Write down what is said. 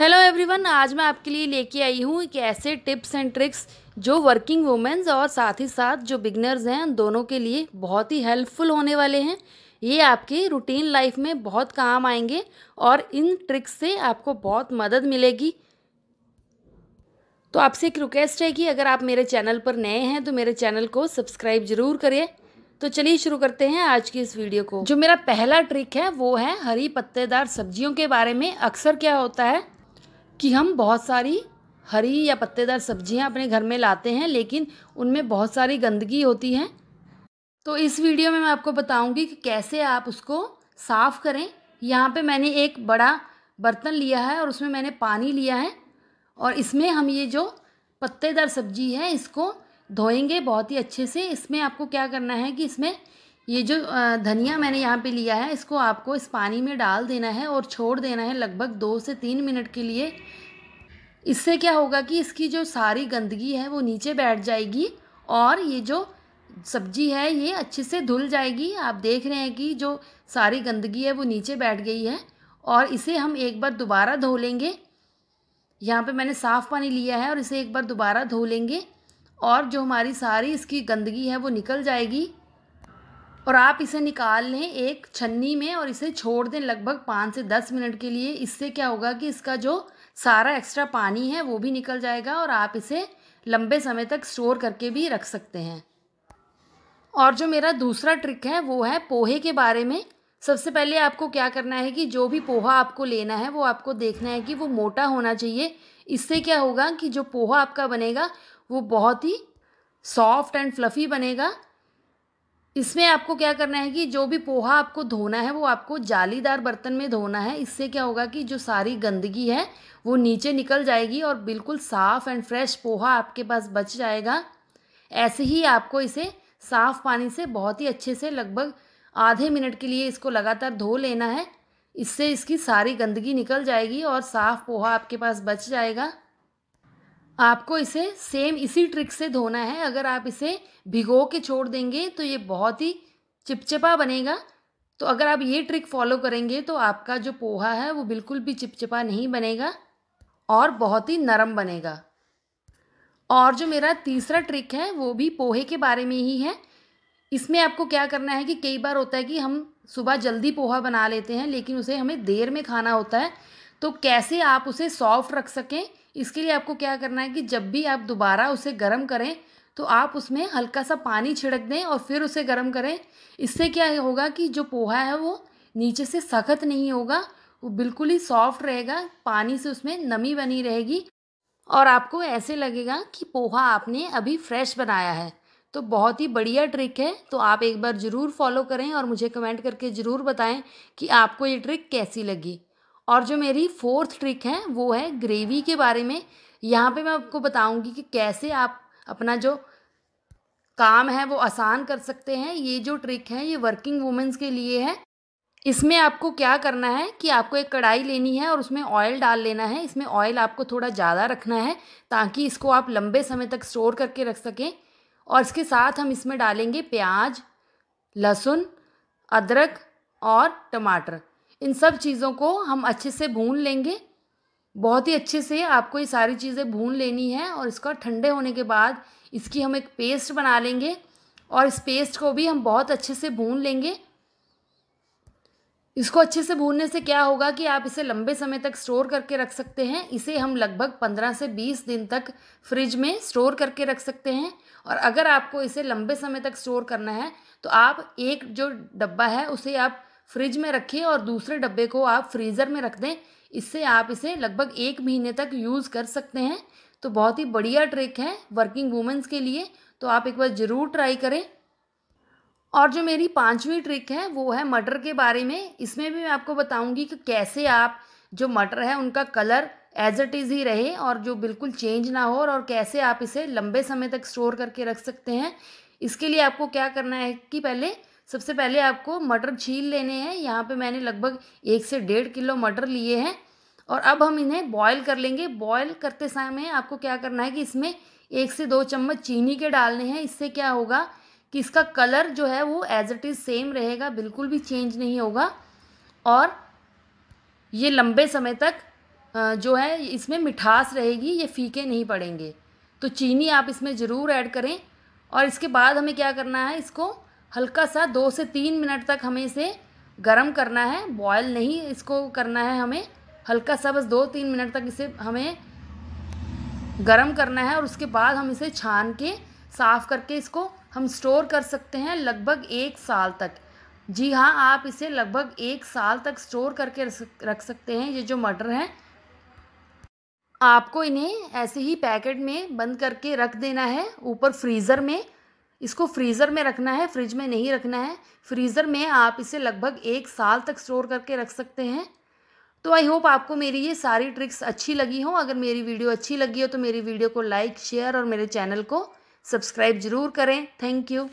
hello everyone आज मैं आपके लिए लेके आई हूँ एक ऐसे टिप्स एंड ट्रिक्स जो वर्किंग वुमेन्स और साथ ही साथ जो बिगनर्स हैं दोनों के लिए बहुत ही हेल्पफुल होने वाले हैं ये आपके रूटीन लाइफ में बहुत काम आएंगे और इन ट्रिक्स से आपको बहुत मदद मिलेगी तो आपसे एक रिक्वेस्ट है कि अगर आप मेरे चैनल पर नए हैं तो मेरे चैनल को सब्सक्राइब ज़रूर करिए तो चलिए शुरू करते हैं आज की इस वीडियो को जो मेरा पहला ट्रिक है वो है हरी पत्तेदार सब्जियों के बारे में अक्सर क्या होता है कि हम बहुत सारी हरी या पत्तेदार सब्जियां अपने घर में लाते हैं लेकिन उनमें बहुत सारी गंदगी होती है तो इस वीडियो में मैं आपको बताऊंगी कि कैसे आप उसको साफ़ करें यहाँ पे मैंने एक बड़ा बर्तन लिया है और उसमें मैंने पानी लिया है और इसमें हम ये जो पत्तेदार सब्जी है इसको धोएंगे बहुत ही अच्छे से इसमें आपको क्या करना है कि इसमें ये जो धनिया मैंने यहाँ पे लिया है इसको आपको इस पानी में डाल देना है और छोड़ देना है लगभग दो से तीन मिनट के लिए इससे क्या होगा कि इसकी जो सारी गंदगी है वो नीचे बैठ जाएगी और ये जो सब्जी है ये अच्छे से धुल जाएगी आप देख रहे हैं कि जो सारी गंदगी है वो नीचे बैठ गई है और इसे हम एक बार दोबारा धो लेंगे यहाँ पे मैंने साफ़ पानी लिया है और इसे एक बार दोबारा धो लेंगे और जो हमारी सारी इसकी गंदगी है वो निकल जाएगी और आप इसे निकाल लें एक छन्नी में और इसे छोड़ दें लगभग पाँच से दस मिनट के लिए इससे क्या होगा कि इसका जो सारा एक्स्ट्रा पानी है वो भी निकल जाएगा और आप इसे लंबे समय तक स्टोर करके भी रख सकते हैं और जो मेरा दूसरा ट्रिक है वो है पोहे के बारे में सबसे पहले आपको क्या करना है कि जो भी पोहा आपको लेना है वो आपको देखना है कि वो मोटा होना चाहिए इससे क्या होगा कि जो पोहा आपका बनेगा वो बहुत ही सॉफ्ट एंड फ्लफ़ी बनेगा इसमें आपको क्या करना है कि जो भी पोहा आपको धोना है वो आपको जालीदार बर्तन में धोना है इससे क्या होगा कि जो सारी गंदगी है वो नीचे निकल जाएगी और बिल्कुल साफ़ एंड फ्रेश पोहा आपके पास बच जाएगा ऐसे ही आपको इसे साफ़ पानी से बहुत ही अच्छे से लगभग आधे मिनट के लिए इसको लगातार धो लेना है इससे इसकी सारी गंदगी निकल जाएगी और साफ़ पोहा आपके पास बच जाएगा आपको इसे सेम इसी ट्रिक से धोना है अगर आप इसे भिगो के छोड़ देंगे तो ये बहुत ही चिपचिपा बनेगा तो अगर आप ये ट्रिक फॉलो करेंगे तो आपका जो पोहा है वो बिल्कुल भी चिपचिपा नहीं बनेगा और बहुत ही नरम बनेगा और जो मेरा तीसरा ट्रिक है वो भी पोहे के बारे में ही है इसमें आपको क्या करना है कि कई बार होता है कि हम सुबह जल्दी पोहा बना लेते हैं लेकिन उसे हमें देर में खाना होता है तो कैसे आप उसे सॉफ्ट रख सकें इसके लिए आपको क्या करना है कि जब भी आप दोबारा उसे गर्म करें तो आप उसमें हल्का सा पानी छिड़क दें और फिर उसे गर्म करें इससे क्या होगा कि जो पोहा है वो नीचे से सख्त नहीं होगा वो बिल्कुल ही सॉफ्ट रहेगा पानी से उसमें नमी बनी रहेगी और आपको ऐसे लगेगा कि पोहा आपने अभी फ्रेश बनाया है तो बहुत ही बढ़िया ट्रिक है तो आप एक बार ज़रूर फॉलो करें और मुझे कमेंट करके ज़रूर बताएं कि आपको ये ट्रिक कैसी लगी और जो मेरी फोर्थ ट्रिक है वो है ग्रेवी के बारे में यहाँ पे मैं आपको बताऊँगी कि कैसे आप अपना जो काम है वो आसान कर सकते हैं ये जो ट्रिक है ये वर्किंग वूमेंस के लिए है इसमें आपको क्या करना है कि आपको एक कढ़ाई लेनी है और उसमें ऑयल डाल लेना है इसमें ऑयल आपको थोड़ा ज़्यादा रखना है ताकि इसको आप लंबे समय तक स्टोर करके रख सकें और इसके साथ हम इसमें डालेंगे प्याज लहसुन अदरक और टमाटर इन सब चीज़ों को हम अच्छे से भून लेंगे बहुत ही अच्छे से आपको ये सारी चीज़ें भून लेनी है और इसको ठंडे होने के बाद इसकी हम एक पेस्ट बना लेंगे और इस पेस्ट को भी हम बहुत अच्छे से भून लेंगे इसको अच्छे से भूनने से क्या होगा कि आप इसे लंबे समय तक स्टोर करके रख सकते हैं इसे हम लगभग पंद्रह से बीस दिन तक फ्रिज में स्टोर करके रख सकते हैं और अगर आपको इसे लंबे समय तक स्टोर करना है तो आप एक जो डब्बा है उसे आप फ्रिज में रखें और दूसरे डब्बे को आप फ्रीज़र में रख दें इससे आप इसे लगभग एक महीने तक यूज़ कर सकते हैं तो बहुत ही बढ़िया ट्रिक है वर्किंग वूमेंस के लिए तो आप एक बार ज़रूर ट्राई करें और जो मेरी पांचवी ट्रिक है वो है मटर के बारे में इसमें भी मैं आपको बताऊंगी कि कैसे आप जो मटर है उनका कलर एज इट इज़ ही रहे और जो बिल्कुल चेंज ना हो और कैसे आप इसे लंबे समय तक स्टोर करके रख सकते हैं इसके लिए आपको क्या करना है कि पहले सबसे पहले आपको मटर छील लेने हैं यहाँ पे मैंने लगभग एक से डेढ़ किलो मटर लिए हैं और अब हम इन्हें बॉयल कर लेंगे बॉयल करते समय आपको क्या करना है कि इसमें एक से दो चम्मच चीनी के डालने हैं इससे क्या होगा कि इसका कलर जो है वो एज इट इज़ सेम रहेगा बिल्कुल भी चेंज नहीं होगा और ये लंबे समय तक जो है इसमें मिठास रहेगी ये फीके नहीं पड़ेंगे तो चीनी आप इसमें ज़रूर ऐड करें और इसके बाद हमें क्या करना है इसको हल्का सा दो से तीन मिनट तक हमें इसे गर्म करना है बॉयल नहीं इसको करना है हमें हल्का सा बस दो तीन मिनट तक इसे हमें गर्म करना है और उसके बाद हम इसे छान के साफ़ करके इसको हम स्टोर कर सकते हैं लगभग एक साल तक जी हाँ आप इसे लगभग एक साल तक स्टोर करके रख सकते हैं ये जो मटर हैं आपको इन्हें ऐसे ही पैकेट में बंद करके रख देना है ऊपर फ्रीज़र में इसको फ्रीज़र में रखना है फ्रिज में नहीं रखना है फ्रीज़र में आप इसे लगभग एक साल तक स्टोर करके रख सकते हैं तो आई होप आपको मेरी ये सारी ट्रिक्स अच्छी लगी हो अगर मेरी वीडियो अच्छी लगी हो तो मेरी वीडियो को लाइक शेयर और मेरे चैनल को सब्सक्राइब जरूर करें थैंक यू